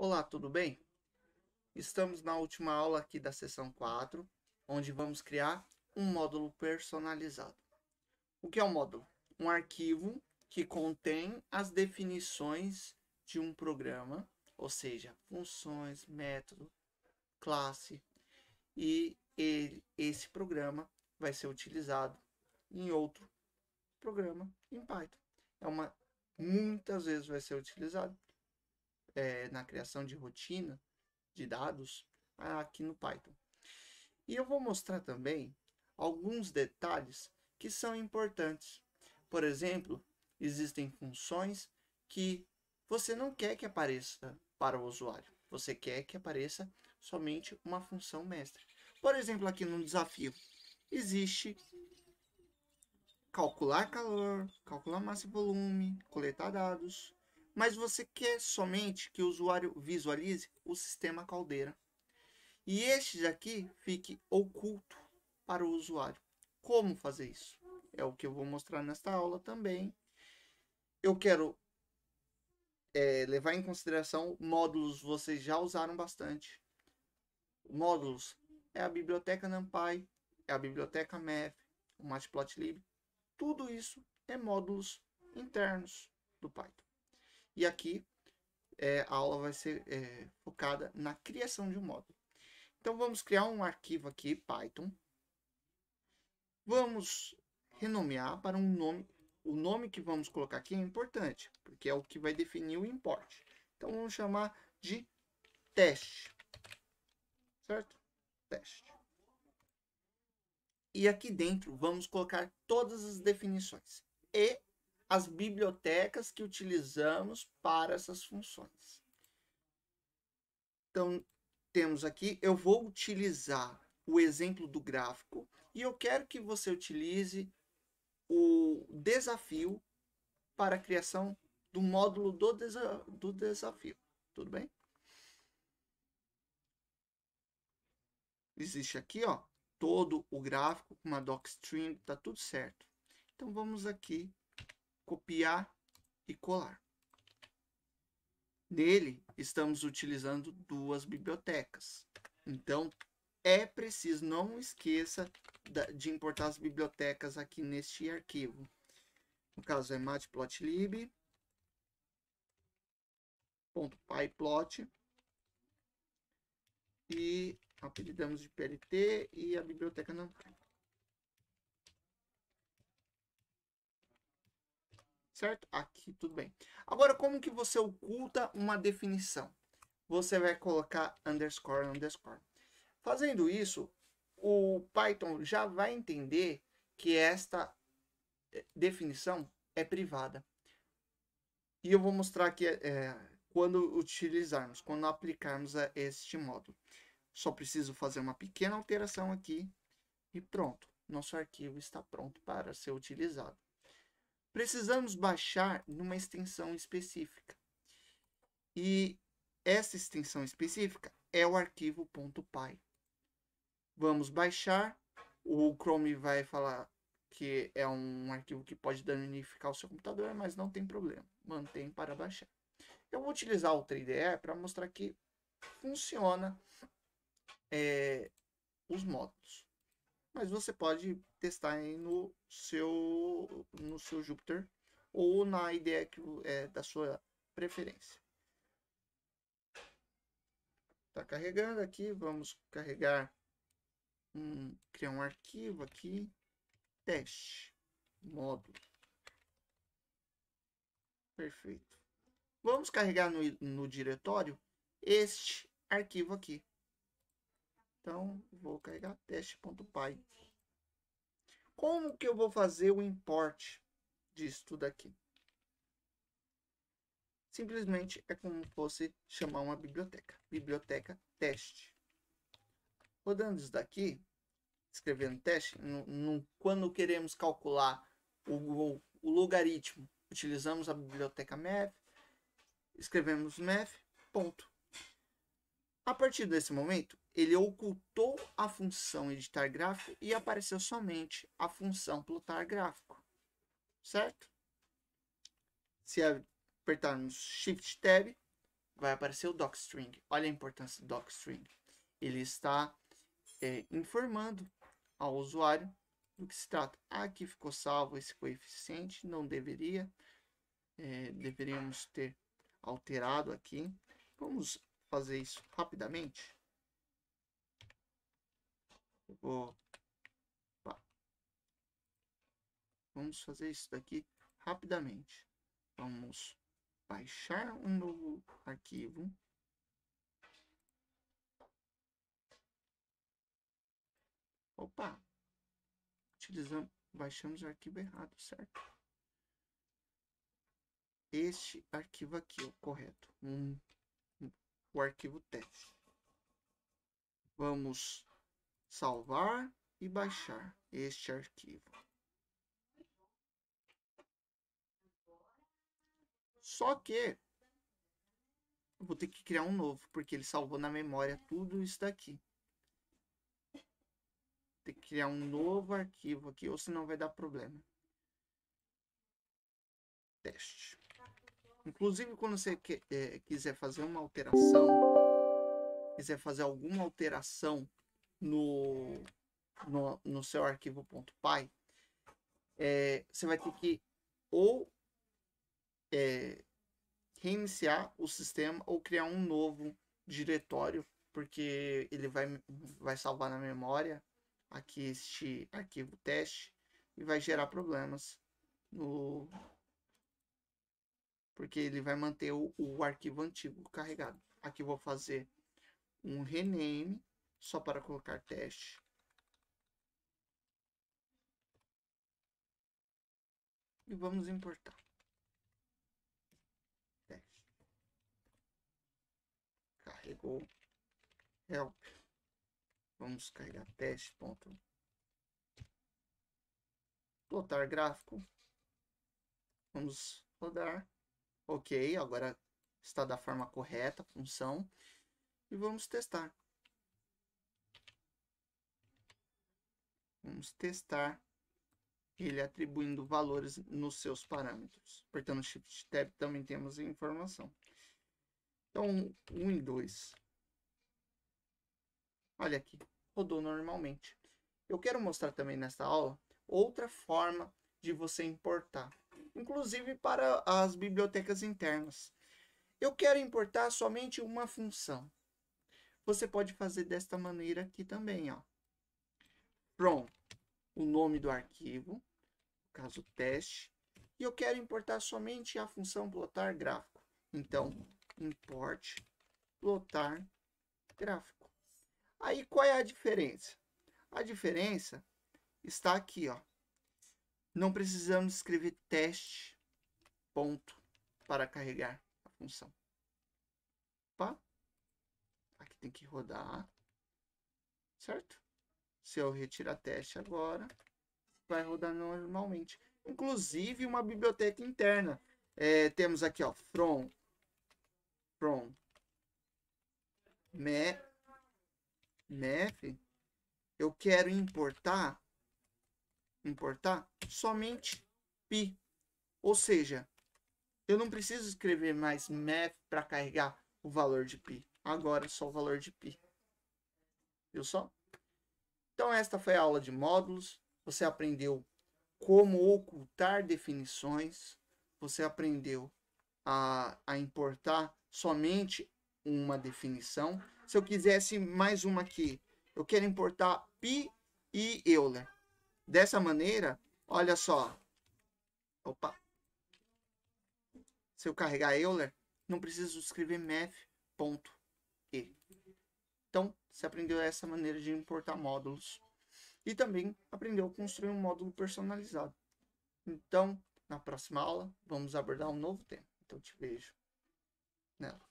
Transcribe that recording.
Olá, tudo bem? Estamos na última aula aqui da sessão 4, onde vamos criar um módulo personalizado. O que é um módulo? Um arquivo que contém as definições de um programa, ou seja, funções, método, classe, e ele, esse programa vai ser utilizado em outro programa em Python. É uma muitas vezes vai ser utilizado é, na criação de rotina de dados aqui no Python. E eu vou mostrar também alguns detalhes que são importantes. Por exemplo, existem funções que você não quer que apareça para o usuário. Você quer que apareça somente uma função mestre. Por exemplo, aqui no desafio existe calcular calor, calcular massa e volume, coletar dados, mas você quer somente que o usuário visualize o sistema caldeira e este daqui fique oculto para o usuário. Como fazer isso? É o que eu vou mostrar nesta aula também. Eu quero é, levar em consideração módulos vocês já usaram bastante. Módulos é a biblioteca NumPy, é a biblioteca Math, o Matplotlib. Tudo isso é módulos internos do Python. E aqui é, a aula vai ser é, focada na criação de um módulo. Então vamos criar um arquivo aqui, Python. Vamos renomear para um nome. O nome que vamos colocar aqui é importante, porque é o que vai definir o import. Então vamos chamar de teste. Certo? Teste. E aqui dentro vamos colocar todas as definições. E as bibliotecas que utilizamos para essas funções. Então, temos aqui, eu vou utilizar o exemplo do gráfico e eu quero que você utilize o desafio para a criação do módulo do, desa do desafio. Tudo bem? Existe aqui, ó, todo o gráfico, uma docstring, tá tudo certo. Então, vamos aqui copiar e colar. Nele, estamos utilizando duas bibliotecas. Então, é preciso, não esqueça de importar as bibliotecas aqui neste arquivo. No caso, é matplotlib, e apelidamos de PLT e a biblioteca não certo? Aqui, tudo bem. Agora, como que você oculta uma definição? Você vai colocar underscore, underscore. Fazendo isso, o Python já vai entender que esta eh, definição é privada. E eu vou mostrar aqui é, eh, quando utilizarmos, quando aplicarmos a este módulo. Só preciso fazer uma pequena alteração aqui e pronto. Nosso arquivo está pronto para ser utilizado precisamos baixar numa extensão específica. E essa extensão específica é o arquivo .py. Vamos baixar, o Chrome vai falar que é um arquivo que pode danificar o seu computador, mas não tem problema, mantém para baixar. Eu vou utilizar o 3DE para mostrar que funciona é, os módulos mas você pode testar no seu no seu Jupyter ou na ideia que é da sua preferência. Tá carregando aqui, vamos carregar um, criar um arquivo aqui, teste módulo. Perfeito. Vamos carregar no, no diretório este arquivo aqui. Então, vou carregar teste.py. Como que eu vou fazer o import disso tudo aqui? Simplesmente é como se fosse chamar uma biblioteca. Biblioteca teste. Rodando isso daqui, escrevendo teste, no, no, quando queremos calcular o, o, o, logaritmo, utilizamos a biblioteca math, escrevemos math, ponto. A partir desse momento, ele ocultou a função editar gráfico e apareceu somente a função plotar gráfico. Certo? Se apertarmos Shift Tab, vai aparecer o docstring. Olha a importância do docstring. Ele está é, informando ao usuário do que se trata. Aqui ficou salvo esse coeficiente, não deveria. É, deveríamos ter alterado aqui. Vamos fazer isso rapidamente. Eu vou... Vamos fazer isso daqui rapidamente. Vamos baixar um novo arquivo. Opa! Utilizamos, baixamos o arquivo errado, certo? Este arquivo aqui, o correto o arquivo TEF. Vamos salvar e baixar este arquivo. Só que eu vou ter que criar um novo, porque ele salvou na memória tudo isso daqui. Tem que criar um novo arquivo aqui, ou senão vai dar problema. Teste. Inclusive, quando você que, é, quiser fazer uma alteração, quiser fazer alguma alteração no, no, no seu arquivo .py, é, eh, você vai ter que ou é, reiniciar o sistema ou criar um novo diretório, porque ele vai, vai salvar na memória aqui este arquivo teste e vai gerar problemas no porque ele vai manter o, o arquivo antigo carregado. Aqui vou fazer um rename, só para colocar teste. E vamos importar. Teste. Carregou. Help. Vamos carregar teste. Ponto. Plotar gráfico. Vamos rodar. Ok, agora está da forma correta, função. E vamos testar. Vamos testar ele atribuindo valores nos seus parâmetros. Apertando Shift Tab também temos a informação. Então, 1 e 2. Olha aqui, rodou normalmente. Eu quero mostrar também nesta aula outra forma de você importar inclusive para as bibliotecas internas. Eu quero importar somente uma função. Você pode fazer desta maneira aqui também, ó. From, o nome do arquivo, no caso teste, e eu quero importar somente a função plotar gráfico. Então, import plotar gráfico. Aí qual é a diferença? A diferença está aqui, ó. Não precisamos escrever teste ponto para carregar a função. Opa. Aqui tem que rodar, certo? Se eu retirar teste agora, vai rodar normalmente. Inclusive uma biblioteca interna. É, temos aqui, ó, from, from, me, mef, eu quero importar importar somente pi. Ou seja, eu não preciso escrever mais math para carregar o valor de pi. Agora é só o valor de pi. Viu só? Então esta foi a aula de módulos. Você aprendeu como ocultar definições. Você aprendeu a, a importar somente uma definição. Se eu quisesse mais uma aqui, eu quero importar pi e Euler. Dessa maneira, olha só. Opa. Se eu carregar Euler, não preciso escrever math.e. ponto, e. Então, você aprendeu essa maneira de importar módulos. E também aprendeu a construir um módulo personalizado. Então, na próxima aula, vamos abordar um novo tema. Então, te vejo nela.